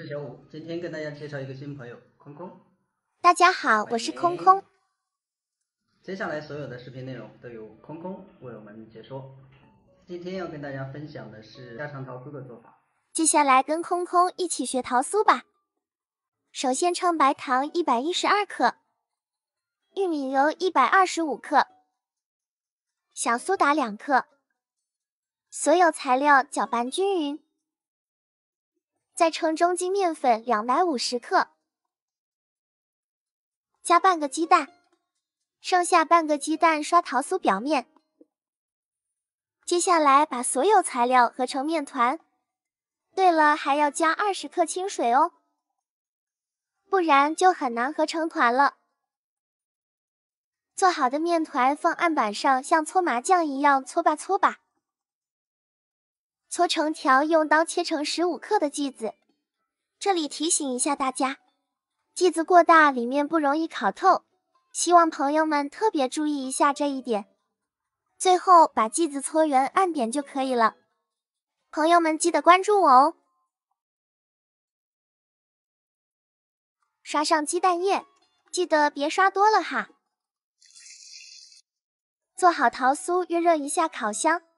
是小五，今天跟大家介绍一个新朋友，空空。大家好，我是空空。接下来所有的视频内容都由空空为我们解说。今天要跟大家分享的是家常桃酥的做法。接下来跟空空一起学桃酥吧。首先称白糖一百一十二克，玉米油一百二十五克，小苏打两克，所有材料搅拌均匀。再称中筋面粉两百五十克，加半个鸡蛋，剩下半个鸡蛋刷桃酥表面。接下来把所有材料和成面团。对了，还要加二十克清水哦，不然就很难合成团了。做好的面团放案板上，像搓麻将一样搓吧搓吧。搓成条，用刀切成十五克的剂子。这里提醒一下大家，剂子过大，里面不容易烤透，希望朋友们特别注意一下这一点。最后把剂子搓圆按扁就可以了。朋友们记得关注我哦。刷上鸡蛋液，记得别刷多了哈。做好桃酥，预热一下烤箱。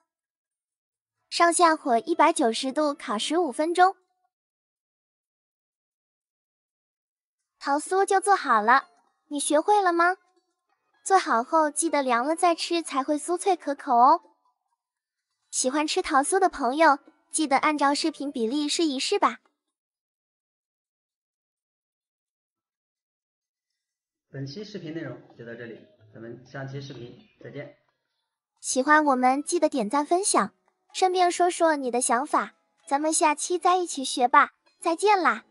上下火一百九十度烤十五分钟，桃酥就做好了。你学会了吗？做好后记得凉了再吃，才会酥脆可口哦。喜欢吃桃酥的朋友，记得按照视频比例试一试吧。本期视频内容就到这里，咱们下期视频再见。喜欢我们，记得点赞分享。顺便说说你的想法，咱们下期再一起学吧，再见啦！